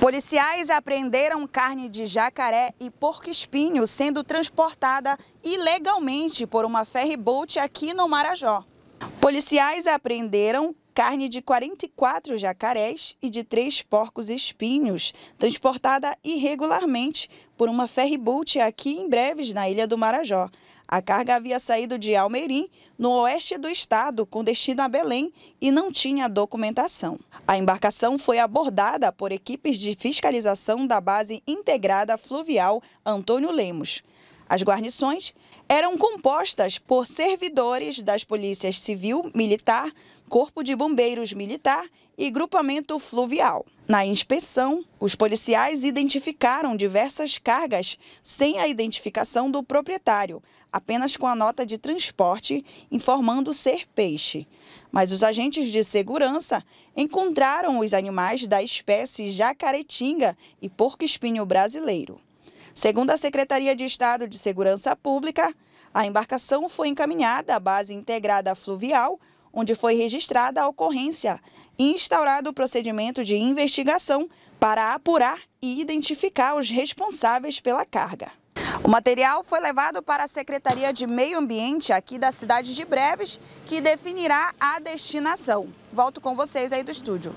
Policiais apreenderam carne de jacaré e porco-espinho sendo transportada ilegalmente por uma ferry boat aqui no Marajó. Policiais apreenderam carne de 44 jacarés e de três porcos espinhos, transportada irregularmente por uma ferryboat aqui em breves na Ilha do Marajó. A carga havia saído de Almeirim, no oeste do estado, com destino a Belém e não tinha documentação. A embarcação foi abordada por equipes de fiscalização da Base Integrada Fluvial Antônio Lemos. As guarnições eram compostas por servidores das polícias civil, militar, corpo de bombeiros militar e grupamento fluvial. Na inspeção, os policiais identificaram diversas cargas sem a identificação do proprietário, apenas com a nota de transporte informando ser peixe. Mas os agentes de segurança encontraram os animais da espécie jacaretinga e porco-espinho brasileiro. Segundo a Secretaria de Estado de Segurança Pública, a embarcação foi encaminhada à base integrada fluvial, onde foi registrada a ocorrência e instaurado o procedimento de investigação para apurar e identificar os responsáveis pela carga. O material foi levado para a Secretaria de Meio Ambiente aqui da cidade de Breves, que definirá a destinação. Volto com vocês aí do estúdio.